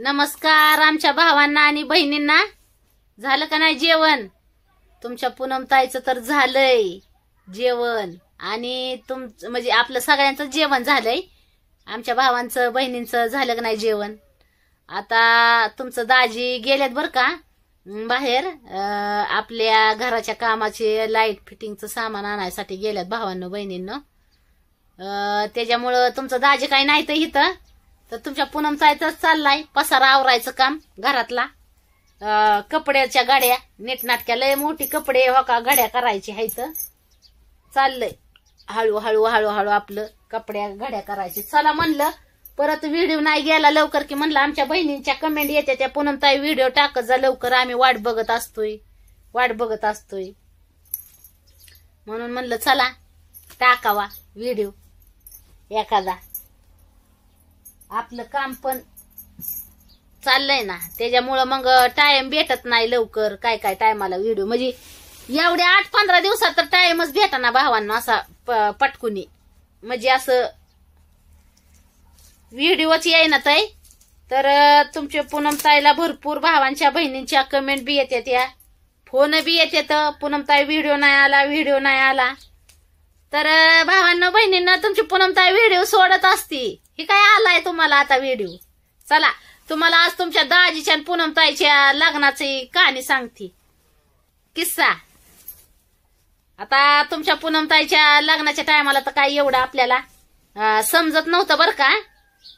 नमस्कार आमच्या भावांना आणि बहिणींना झालं का नाही जेवण तुमच्या ताईचं तर झालंय जेवण आणि तुम म्हणजे आपलं सगळ्यांचं जेवण झालंय आमच्या भावांचं बहिणींचं झालं का नाही जेवण आता तुमचं दाजी गेल्यात बरं का बाहेर आपल्या घराच्या कामाचे लाईट फिटिंगचं सामान आणायसाठी गेल्यात भावांनो बहिणींनो त्याच्यामुळं तुमचं दाजी काही नाही तर इथं तर तुमच्या पूनमचायचंच चाललाय पसारा आवरायचं काम घरातला कपड्याच्या गाड्या नीटनाटक्या लय मोठी कपडे हो का गाड्या करायची तर चाललंय हळूहळू हळूहळू आपलं कपड्या घड्या करायचे चला म्हणलं परत व्हिडिओ नाही गेला लवकर की म्हणलं आमच्या बहिणींच्या कमेंट येते त्या पूनम ताई व्हिडिओ टाकत जा लवकर आम्ही वाट बघत असतोय वाट बघत असतोय म्हणून म्हणलं चला टाकावा व्हिडिओ एखादा आपलं काम पण चाललंय ना त्याच्यामुळं मग टाइम भेटत नाही लवकर काय काय टायमाला व्हिडिओ म्हणजे एवढ्या आठ पंधरा दिवसात तर टाइमच ना भावांना असा पटकुनी म्हणजे असं व्हिडिओच ना ताई तर तुमचे पूनमताईला भरपूर भावांच्या बहिणींच्या कमेंट बी येते या फोन बी येते तर पूनमताई व्हिडिओ नाही आला व्हिडिओ नाही आला तर भावांना बहिणींना तुमची पूनमताई व्हिडिओ सोडत असती हे काय आलाय तुम्हाला आता व्हिडिओ चला तुम्हाला आज तुमच्या दाजीच्या आणि पूनमताईच्या लग्नाची कहाणी सांगते किस्सा आता तुमच्या पूनमताईच्या लग्नाच्या टायमाला तर काय एवढं आपल्याला समजत नव्हतं बरं का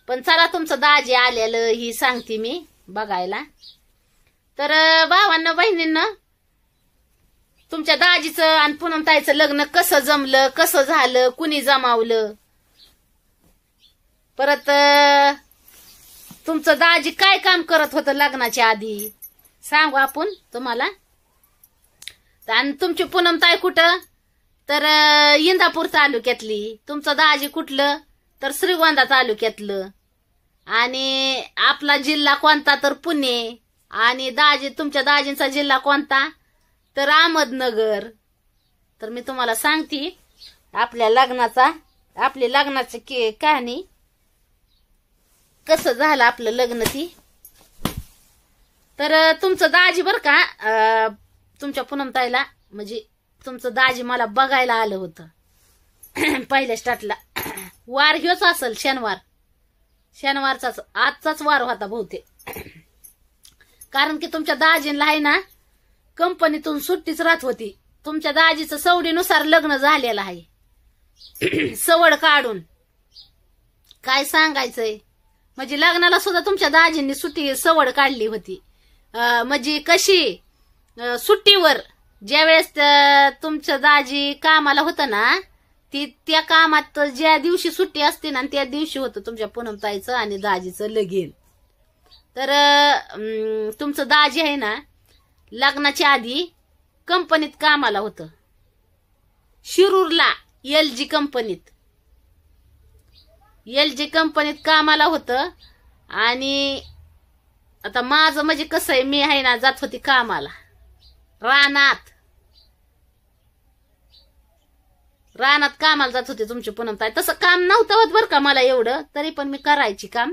पण चला तुमचं दाजी आलेलं ही सांगते मी बघायला तर भावांना बहिणींना तुमच्या दाजीचं आणि ताईचं लग्न कसं जमलं कसं झालं कुणी जमावलं परत तुमचं दाजी काय काम करत होतं लग्नाच्या आधी सांगू आपण तुम्हाला आणि तुमची ताई कुठं तर इंदापूर तालुक्यातली तुमचं दाजी कुठलं तर श्रीगोंदा तालुक्यातलं आणि आपला जिल्हा कोणता तर पुणे आणि दाजी तुमच्या दाजींचा जिल्हा कोणता तर अहमदनगर तर मी तुम्हाला सांगते आपल्या लग्नाचा आपली लग्नाची कहाणी कसं झालं आपलं लग्न ती तर तुमचं दाजी बरं का तुमच्या पुनमताईला म्हणजे तुमचं दाजी मला बघायला आलं होतं पहिल्या स्टार्टला वार घेऊच असेल शनिवार शनिवारचाच आजचाच वार होता बहुते कारण की तुमच्या दाजीला आहे ना कंपनीतून सुट्टीच राहत होती तुमच्या दाजीचं सवडीनुसार लग्न झालेलं आहे सवड काढून काय सांगायचंय म्हणजे लग्नाला सुद्धा तुमच्या दाजींनी सुट्टी सवड काढली होती म्हणजे कशी सुट्टीवर ज्या वेळेस तुमचं दाजी कामाला होतं ना ती त्या कामात ज्या दिवशी सुट्टी असते ना त्या दिवशी होतं तुमच्या पुनमताईचं आणि दाजीचं लगीन तर तुमचं दाजी आहे ना लग्नाच्या आधी कंपनीत कामाला होतं शिरूरला एल जी कंपनीत एल जी कंपनीत कामाला होतं आणि आता माझं म्हणजे कसं आहे मी आहे ना जात होती कामाला रानात रानात कामाला जात होती तुमची ताई तसं काम नव्हतं होत बरं का मला एवढं तरी पण मी करायची काम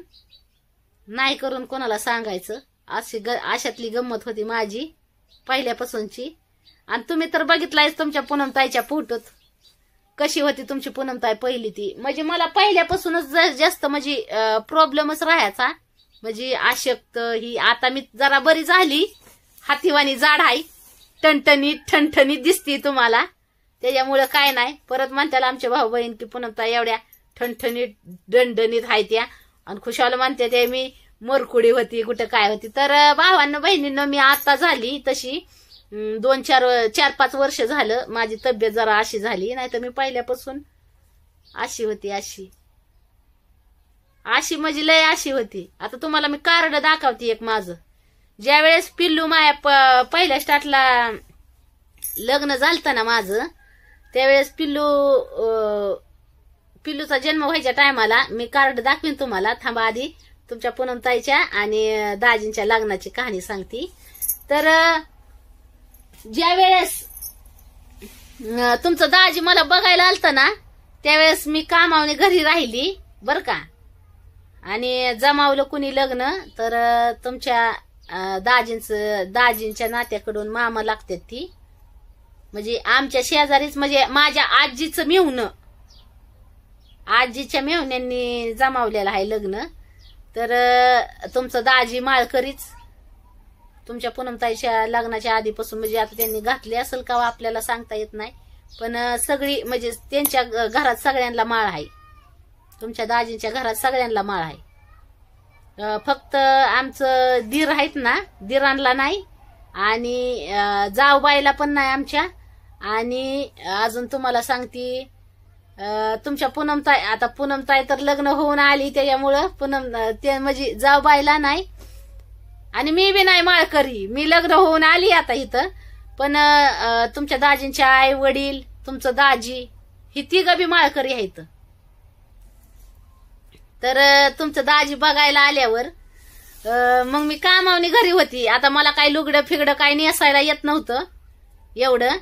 नाही करून कोणाला सांगायचं अशी ग अशातली गंमत होती माझी पहिल्यापासूनची आणि तुम्ही तर बघितलायच तुमच्या पुनमताईच्या फोटोत कशी होती तुमची पूनमताई पहिली ती म्हणजे मला पहिल्यापासूनच जास्त म्हणजे प्रॉब्लेमच राहायचा म्हणजे आशक्त ही आता मी जरा बरी झाली हातीवानी जाड आहे टणटणी ठणठणी दिसती तुम्हाला त्याच्यामुळं काय नाही परत म्हणताला आमच्या भाऊ बहीण की पुन्हा एवढ्या ठणठणी दणदणीत आहे त्या आणि खुशाल म्हणते ते मी मरकुडी होती कुठं काय होती तर भावांना बहिणींना मी आता झाली तशी दोन चार चार पाच वर्ष झालं माझी तब्येत जरा अशी झाली नाही तर मी पहिल्यापासून अशी होती अशी अशी म्हणजे लय अशी होती आता तुम्हाला मी कार्ड दाखवते एक माझं ज्या वेळेस पिल्लू माया पहिल्या स्टार्टला लग्न झालं ना माझं त्यावेळेस पिल्लू पिल्लूचा जन्म व्हायच्या टायमाला मी कार्ड दाखवीन तुम्हाला थांबा आधी तुमच्या पुनमताईच्या आणि दाजींच्या लग्नाची कहाणी सांगते तर ज्या वेळेस तुमचं दाजी मला बघायला आलत ना त्यावेळेस मी कामावने घरी राहिली बर का आणि जमावलं कुणी लग्न तर तुमच्या दाजींच दाजींच्या नात्याकडून मामा लागतात ती म्हणजे आमच्या शेजारीच म्हणजे माझ्या आजीचं मेवणं आजीच्या मेवण्यांनी जमावलेलं आहे लग्न तर तुमचं दाजी माळकरीच तुमच्या पुनमताईच्या लग्नाच्या आधीपासून म्हणजे आता त्यांनी घातली असेल का हो आपल्याला सांगता येत नाही पण सगळी म्हणजे त्यांच्या घरात सगळ्यांना माळ आहे तुमच्या दाजींच्या घरात सगळ्यांना माळ आहे फक्त आमचं दीर आहेत ना दिरांना नाही आणि बायला पण नाही आमच्या आणि अजून तुम्हाला सांगते तुमच्या पूनमताई आता पुनमताई तर लग्न होऊन आली त्याच्यामुळं पूनम ते म्हणजे जावबाईला नाही आणि मी बी नाही माळकरी मी लग्न होऊन आली आता इथं पण तुमच्या दाजींचे आई वडील तुमचं दाजी ही तिघ बी माळकरी आहे इथं तर तुमचं दाजी बघायला आल्यावर मग मी कामावणी घरी होती आता मला काही लुगडं फिगडं काही नेसायला येत नव्हतं एवढं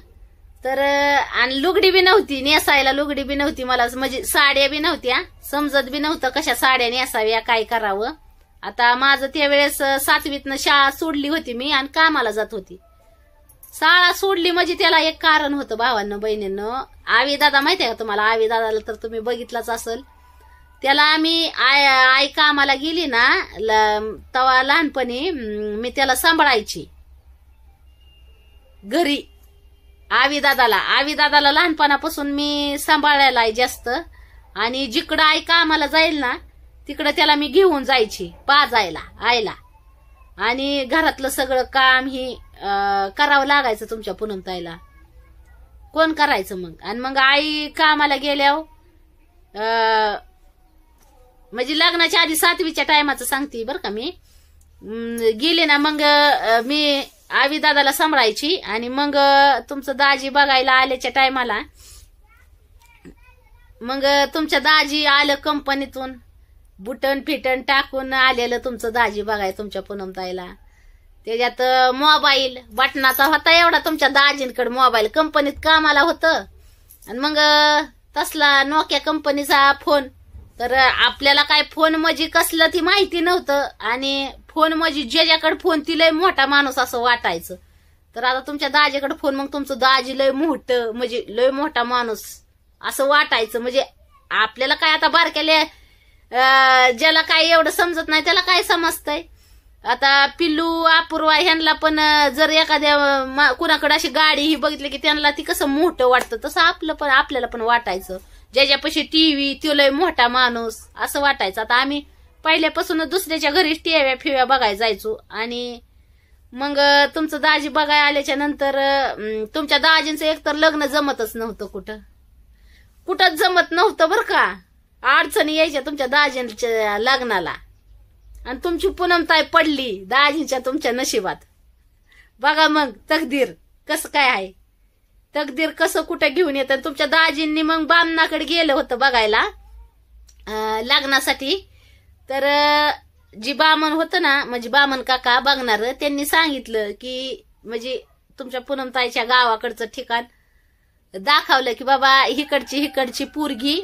तर आणि लुगडी बी नव्हती नेसायला लुगडी बी नव्हती मला म्हणजे साड्या बी नव्हत्या समजत बी नव्हतं कशा साड्या नेसाव्या काय करावं आता माझं त्यावेळेस सातवीतनं शाळा सोडली होती मी आणि कामाला जात होती शाळा सोडली म्हणजे त्याला एक कारण होतं भावानं बहिणीनं आवी दादा माहिती आहे का तुम्हाला आवी दादाला तर तुम्ही बघितलाच असल त्याला आम्ही आय आई कामाला गेली ना तवा लहानपणी मी त्याला सांभाळायची घरी आवी दादाला आवी दादाला लहानपणापासून मी सांभाळायला आहे जास्त आणि जिकडं आई कामाला जाईल ना तिकडं त्याला मी घेऊन जायची पाजायला आयला आणि घरातलं सगळं काम ही करावं लागायचं तुमच्या पुनमताईला कोण करायचं मग आणि मग आई कामाला गेल्याव म्हणजे लग्नाच्या आधी सातवीच्या टायमाचं सांगते बरं का मी गेले ना मग मी आवी दादाला सांभाळायची आणि मग तुमचं दाजी बघायला आल्याच्या टायमाला मग तुमच्या दाजी आलं कंपनीतून बुटन फिटन टाकून आलेलं तुमचं दाजी बघाय तुमच्या पुनमताईला त्याच्यात मोबाईल बटनाचा होता एवढा तुमच्या दाजींकडे मोबाईल कंपनीत कामाला होतं आणि मग तसला नोकिया कंपनीचा फोन तर आपल्याला काय फोन मजी कसलं ती माहिती नव्हतं आणि फोन मजी ज्याच्याकडे फोन ती लय मोठा माणूस असं वाटायचं तर आता तुमच्या दाजीकडे फोन मग तुमचं दाजी लय मोठ म्हणजे लय मोठा माणूस असं वाटायचं म्हणजे आपल्याला काय आता बारक्याला ज्याला काय एवढं समजत नाही त्याला काय समजतंय आता पिल्लू अपूर्वा ह्यांना पण जर एखाद्या कुणाकडे अशी गाडी ही बघितली की त्यांना ती कसं मोठं वाटतं तसं आपलं पण आपल्याला पण वाटायचं ज्याच्यापाशी टीव्ही तो लय मोठा माणूस असं वाटायचं आता आम्ही पहिल्यापासून दुसऱ्याच्या घरी ठेव्या फिव्या बघायला जायचो आणि मग तुमचं दाजी बघाय आल्याच्या नंतर तुमच्या दाजींचं एकतर लग्न जमतच नव्हतं कुठं कुठं जमत नव्हतं बरं का अडचणी यायच्या तुमच्या दाजींच्या लग्नाला आणि तुमची ताई पडली दाजींच्या तुमच्या नशिबात बघा मग तकदीर कसं काय आहे तकदीर कसं कुठे घेऊन येतं तुमच्या दाजींनी मग बामनाकडे गेलं होतं बघायला लग्नासाठी तर जी बामन होतं ना म्हणजे बामन काका बघणार त्यांनी सांगितलं की म्हणजे तुमच्या पुनमताईच्या गावाकडचं ठिकाण दाखवलं की बाबा हिकडची हिकडची पूरगी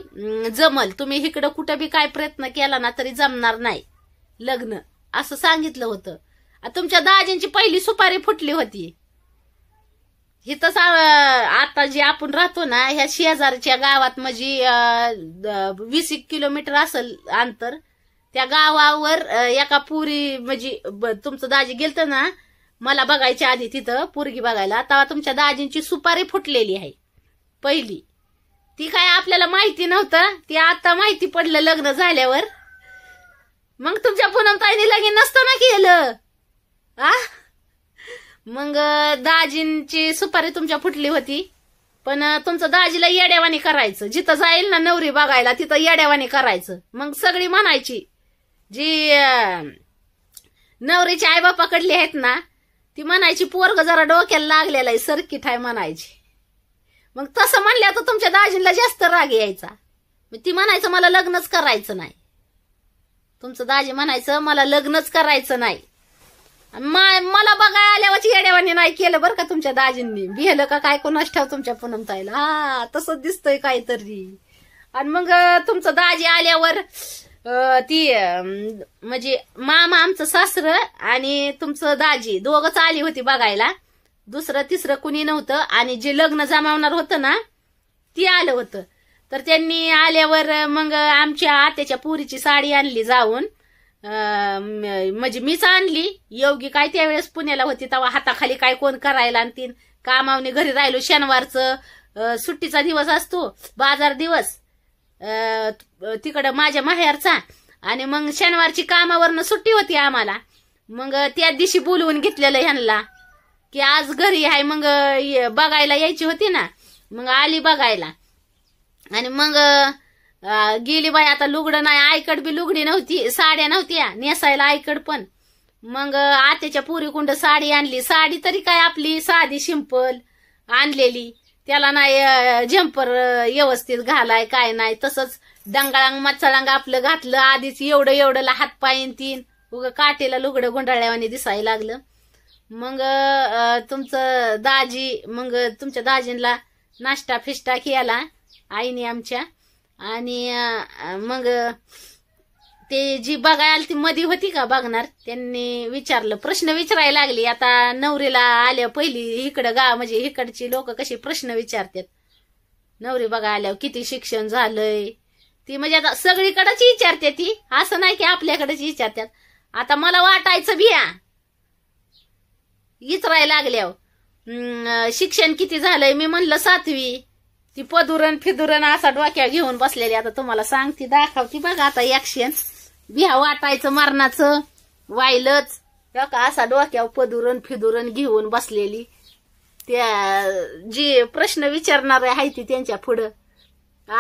जमल तुम्ही हिकडं कुठं बी काय प्रयत्न केला ना तरी जमणार नाही लग्न असं सांगितलं होतं तुमच्या दाजींची पहिली सुपारी फुटली होती ही तस आता जी आपण राहतो ना ह्या शेजारच्या गावात म्हणजे वीस एक किलोमीटर असेल अंतर त्या गावावर एका पुरी म्हणजे तुमचं दाजी गेलत ना मला बघायच्या आधी तिथं पोरगी बघायला तेव्हा तुमच्या दाजींची सुपारी फुटलेली आहे पहिली ती काय आपल्याला माहिती नव्हतं ती आता माहिती पडलं लग्न झाल्यावर मग तुमच्या ताईने लगे नसतं ना केलं आ मग दाजींची सुपारी तुमच्या फुटली होती पण तुमचं दाजीला येड्यावाणी करायचं जिथं जाईल ना नवरी बघायला तिथं येड्यावाणी करायचं मग सगळी म्हणायची जी नवरीच्या आईबापाकडली आहेत ना ती म्हणायची पोरग जरा डोक्याला लागलेला आहे सर्किट आहे म्हणायची मग तसं म्हणलं तर तुमच्या दाजींना जास्त राग यायचा मग ती म्हणायचं मला लग्नच करायचं नाही तुमचं दाजी म्हणायचं मला लग्नच करायचं नाही मला बघाय आल्यावरची येड्यावानी नाही केलं बरं का तुमच्या दाजींनी बिहेलं का काय कोणाच ठेव तुमच्या ताईला हा तसं दिसतंय काहीतरी आणि मग तुमचं दाजी आल्यावर ती म्हणजे मामा आमचं सासरं आणि तुमचं दाजी दोघच आली होती बघायला दुसरं तिसरं कुणी नव्हतं आणि जे लग्न जमावणार होतं ना ती आलं होतं तर त्यांनी आल्यावर मग आमच्या आत्याच्या पुरीची साडी आणली जाऊन म्हणजे मीच आणली योगी काय त्यावेळेस पुण्याला होती तेव्हा हाताखाली काय कोण करायला आणतील कामावने घरी राहिलो शनिवारचं सुट्टीचा दिवस असतो बाजार दिवस तिकडं माझ्या माहेरचा आणि मग शनिवारची कामावरनं सुट्टी होती आम्हाला मग त्या दिवशी बोलवून घेतलेलं ह्यांना की आज घरी आहे मग बघायला यायची होती ना मग आली बघायला आणि मग गेली बाई आता लुगडं नाही आईकड बी लुगडी नव्हती साड्या नव्हत्या नेसायला आयकड पण मग आत्याच्या पुरी कुंड साडी आणली साडी तरी काय आपली साधी सिंपल आणलेली त्याला नाही जम्पर व्यवस्थित घालाय काय नाही तसंच दंगाळांग मचळांग आपलं घातलं आधीच एवढं एवढं हात पायन तीन उगं काटेला लुगडं गुंडाळ्यावाने दिसायला लागलं मग तुमचं दाजी मग तुमच्या दाजींला नाश्ता फिष्टा केला आईने आमच्या आणि मग ते जी बघायला ती मधी होती का बघणार त्यांनी विचारलं प्रश्न विचारायला लागली आता नवरीला आल्या पहिली इकडं गा म्हणजे इकडची लोक कशी प्रश्न विचारतात नवरी बघा आल्यावर किती शिक्षण झालंय ती म्हणजे आता सगळीकडेच विचारते ती असं नाही की आपल्याकडेच विचारतात आता मला वाटायचं बिया इचराय लागल्या शिक्षण किती झालंय मी म्हणलं सातवी ती पदुरण फिदुरण असा डोक्या घेऊन बसलेली आता तुम्हाला सांगती दाखवती बघा आता ऍक्शन बिहा वाटायचं मरणाचं वाईलच का असा डोक्या पदुरण फिदुरण घेऊन बसलेली त्या जी प्रश्न विचारणार आहे ती त्यांच्या पुढं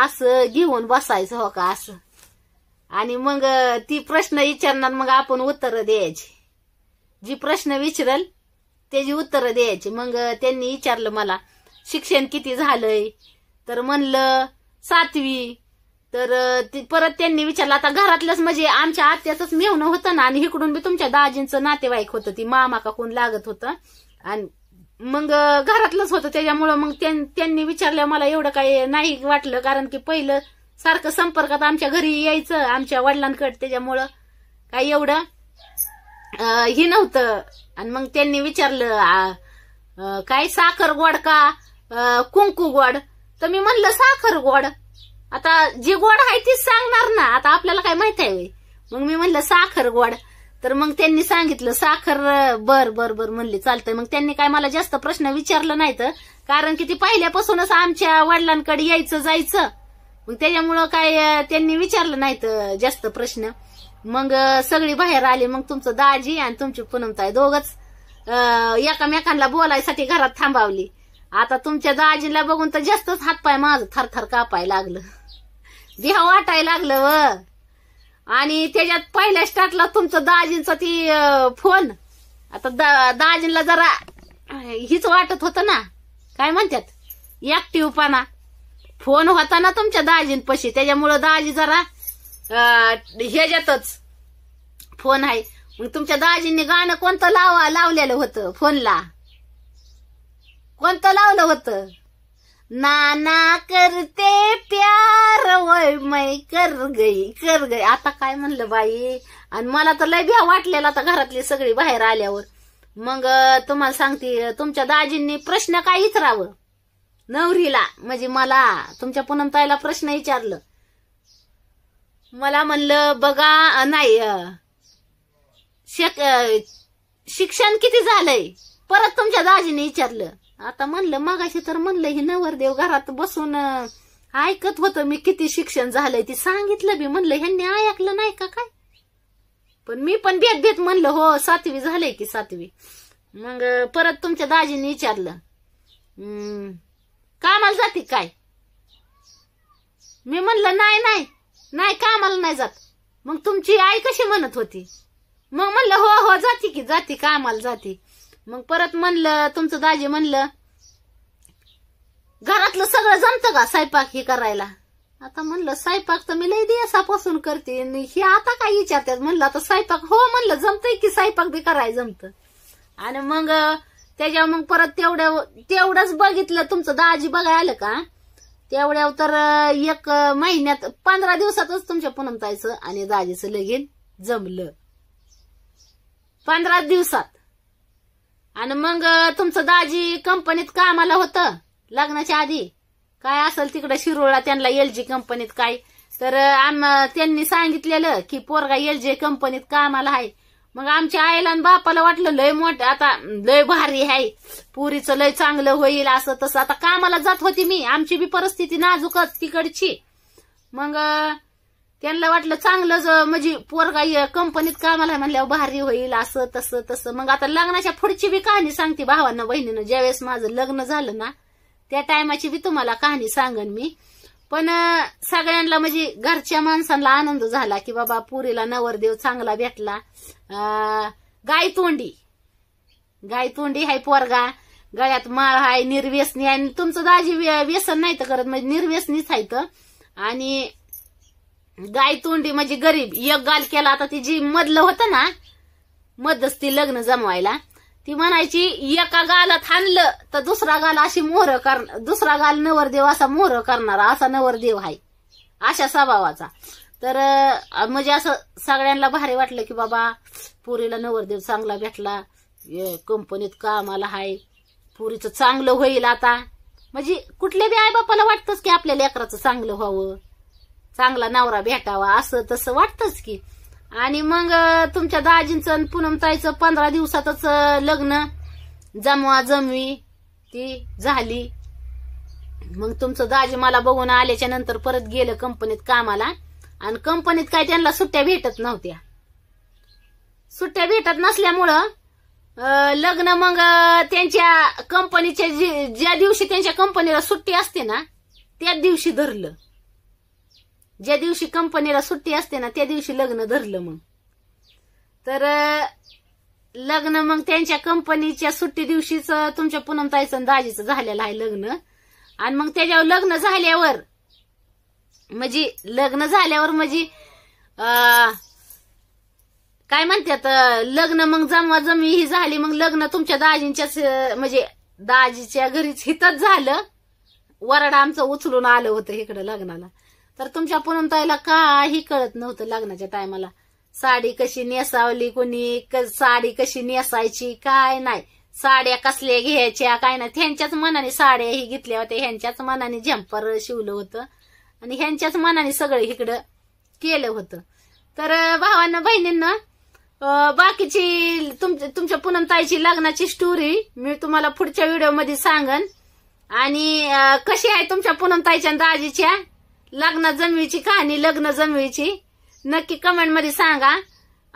असं घेऊन बसायचं हो का असं आणि मग ती प्रश्न विचारणार मग आपण उत्तर द्यायची जी प्रश्न विचारल त्याची उत्तरं द्यायची मग त्यांनी विचारलं मला शिक्षण किती झालंय तर म्हणलं सातवी तर परत त्यांनी विचारलं आता घरातलंच म्हणजे आमच्या आत्याचंच मेहन होतं ना आणि इकडून बी तुमच्या दाजींचं नातेवाईक होतं ती मामा का कोण लागत होतं आणि मग घरातलंच होतं त्याच्यामुळं मग त्यांनी विचारलं मला एवढं काही नाही वाटलं कारण की पहिलं सारखं संपर्कात आमच्या घरी यायचं आमच्या वडिलांकडे त्याच्यामुळं काही एवढं हे नव्हतं आणि मग त्यांनी विचारलं काय साखर गोड का कुंकू गोड तर मी म्हणलं साखर गोड आता जी गोड आहे तीच सांगणार ना आता आपल्याला काय माहित आहे मग मी म्हणलं साखर गोड तर मग त्यांनी सांगितलं साखर बर बर बर म्हणली चालतंय मग त्यांनी काय मला जास्त प्रश्न विचारलं नाहीत कारण की ती पहिल्यापासूनच आमच्या वडिलांकडे यायचं जायचं मग त्याच्यामुळं काय त्यांनी विचारलं नाहीत जास्त प्रश्न मग सगळी बाहेर आली मग तुमचं दाजी आणि तुमची पूनमताई दोघच एकामेकांना बोलायसाठी घरात थांबावली आता तुमच्या दाजीला बघून तर जास्तच हातपाय माझं थरथर कापाय लागलं देह वाटायला लागलं व आणि त्याच्यात पहिल्या स्टार्टला तुमचं दाजींचा ती फोन आता दा दाजींला जरा हीच वाटत होतं ना काय म्हणतात ऍक्टिव्ह फोन होता ना तुमच्या दाजींपाशी त्याच्यामुळं दाजी जरा ह्याच्यातच फोन आहे मग तुमच्या दाजींनी गाणं कोणतं लावा लावलेलं होतं फोनला कोणतं लावलं होतं नाना करते प्यार वय मै कर गई कर गई आता काय म्हणलं बाई आणि मला तर लय भ्या वाटलेला आता घरातली सगळी बाहेर आल्यावर मग तुम्हाला सांगते तुमच्या दाजींनी प्रश्न काय विचारावं नवरीला म्हणजे मला तुमच्या पुनमताईला प्रश्न विचारलं मला म्हणलं बघा नाही शिक्षण किती झालंय परत तुमच्या दाजीने विचारलं आता म्हणलं मगाशी तर म्हणलं ही नवरदेव घरात बसून ऐकत होतं मी किती शिक्षण झालंय ती सांगितलं बी म्हणलं ह्यांनी ऐकलं नाही का काय पण मी पण भेट भेद म्हणलं हो सातवी झालंय की सातवी मग परत तुमच्या दाजीने विचारलं कामाला जाते काय मी म्हणलं नाही नाही नाही कामाला नाही जात मग तुमची आई कशी म्हणत होती मग म्हणलं हो हो जाती की जाती कामाला जाती मग परत म्हणलं तुमचं दाजी म्हणलं घरातलं सगळं जमतं का सायपाक हे करायला आता म्हणलं सायपाक तर मी लई पासून करते हे आता काय विचारतात म्हणलं आता सायपाक हो म्हणलं जमतंय की सायपाक बी कराय जमत आणि मग त्याच्या मग परत तेवढ्या तेवढंच बघितलं तुमचं दाजी बघायला आलं का तेवढ्या तर एक महिन्यात पंधरा दिवसातच तुमच्या जायचं आणि दाजीचं लगीन जमलं पंधरा दिवसात आणि मग तुमचं दाजी कंपनीत कामाला होतं लग्नाच्या आधी काय असेल तिकडं शिरोळा त्यांना एल जी कंपनीत काय तर आम त्यांनी सांगितलेलं की पोरगा एल जी कंपनीत कामाला आहे मग आमच्या आईला आणि बापाला वाटलं लय मोठ आता लय भारी आहे पुरीचं लय चांगलं होईल असं तसं आता कामाला जात होती मी आमची बी परिस्थिती नाजूकच तिकडची मग त्यांना वाटलं चांगलं म्हणजे पोरगा कंपनीत कामाला म्हणल्यावर भारी होईल असं तसं तसं मग आता लग्नाच्या पुढची बी कहाणी सांगते भावांना बहिणीनं ज्यावेळेस माझं लग्न झालं ना त्या टायमाची बी तुम्हाला कहाणी सांगन मी पण सगळ्यांना म्हणजे घरच्या माणसांना आनंद झाला की बाबा पुरीला नवरदेव चांगला भेटला गाय तोंडी गाय तोंडी हाय पोरगा गळ्यात माळ हाय निर्व्यसनी आणि तुमचं दाजी व्यसन नाही तर करत म्हणजे निर्व्यसनीच आहे तर आणि गाय तोंडी म्हणजे गरीब एक गाल केला आता ती जी मधलं होतं ना मधच ती लग्न जमवायला ती म्हणायची एका गालात थांबलं तर दुसरा गाल अशी मोहर कर दुसरा गाल नवरदेव असा मोहर करणारा असा नवरदेव आहे अशा स्वभावाचा तर म्हणजे असं सगळ्यांना भारी वाटलं की बाबा पुरीला नवरदेव चांगला भेटला कंपनीत कामाला हाय पुरीचं चांगलं होईल आता म्हणजे कुठले बी आई बापाला वाटतंच की आपल्या लेकराचं चांगलं व्हावं चांगला नवरा भेटावा असं तसं वाटतंच की आणि मग तुमच्या दाजींचं पुनमताईचं पंधरा दिवसातच लग्न जमवा जमवी ती झाली मग तुमचं दाजी मला बघून आल्याच्या नंतर परत गेलं कंपनीत कामाला आणि कंपनीत काय त्यांना सुट्ट्या भेटत नव्हत्या सुट्ट्या भेटत नसल्यामुळं लग्न मग त्यांच्या कंपनीच्या ज्या दिवशी त्यांच्या कंपनीला सुट्टी असते ना त्याच दिवशी धरलं ज्या दिवशी कंपनीला सुट्टी असते ना त्या दिवशी लग्न धरलं मग तर लग्न मग त्यांच्या कंपनीच्या सुट्टी दिवशीच तुमच्या पूनम ताईचं दाजीचं झालेलं आहे लग्न आणि मग त्याच्यावर लग्न झाल्यावर म्हणजे लग्न झाल्यावर म्हणजे काय म्हणतात लग्न मग जमा जमी ही झाली मग लग्न तुमच्या दाजींच्याच म्हणजे दाजीच्या घरीच हितच झालं वरड आमचं उचलून आलं होतं इकडं लग्नाला तर तुमच्या ताईला काही कळत नव्हतं लग्नाच्या टायमाला साडी कशी नेसावली कोणी साडी कशी नेसायची काय नाही साड्या कसल्या घ्यायच्या काय नाही ह्यांच्याच मनाने साड्या ही घेतल्या होत्या ह्यांच्याच मनाने झंपर शिवलं होतं आणि ह्यांच्याच मनाने सगळं इकडं केलं होतं तर भावांना बहिणींना बाकीची तुमच्या तुमच्या ताईची लग्नाची स्टोरी मी तुम्हाला पुढच्या व्हिडिओमध्ये सांगन आणि कशी आहे तुमच्या ताईच्या दाजीच्या लग्न जमवीची कहाणी लग्न जमवीची नक्की कमेंट मध्ये सांगा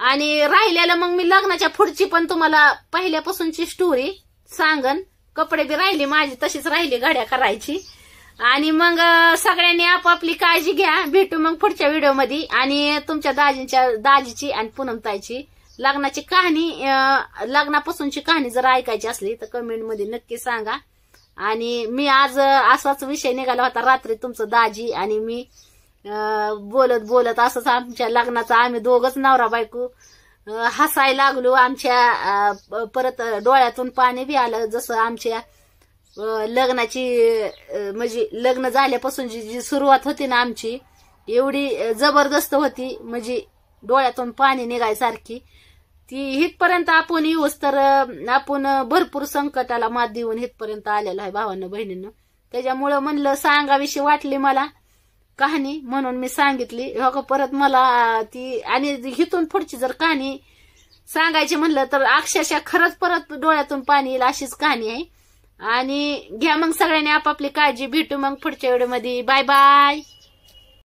आणि राहिलेलं मग मी लग्नाच्या पुढची पण तुम्हाला पहिल्यापासूनची स्टोरी सांगन कपडे बी राहिले माझी तशीच राहिली घड्या करायची आणि मग सगळ्यांनी आपापली काळजी घ्या भेटू मग पुढच्या मध्ये आणि तुमच्या दाजींच्या दाजीची आणि पुनमताईची लग्नाची कहाणी लग्नापासूनची कहाणी जर ऐकायची असली तर कमेंटमध्ये नक्की सांगा आणि मी आज असाच विषय निघाला होता रात्री तुमचं दाजी आणि मी बोलत बोलत असंच आमच्या लग्नाचा आम्ही दोघच नवरा बायको हसायला लागलो आमच्या परत डोळ्यातून पाणी बी आलं जसं आमच्या लग्नाची म्हणजे लग्न झाल्यापासून जी जी सुरुवात होती ना आमची एवढी जबरदस्त होती म्हणजे डोळ्यातून पाणी निघायसारखी ती हितपर्यंत आपण येऊस तर आपण भरपूर संकटाला मात देऊन हितपर्यंत आलेला आहे भावानं बहिणींना त्याच्यामुळं म्हणलं सांगाविषयी वाटली मला कहाणी म्हणून मी सांगितली हो परत मला ती आणि हिथून पुढची जर कहाणी सांगायची म्हणलं तर अक्षरशः खरंच परत डोळ्यातून पाणी येईल अशीच कहाणी आहे आणि घ्या मग सगळ्यांनी आपापली काळजी भेटू मग पुढच्या वेळेमध्ये बाय बाय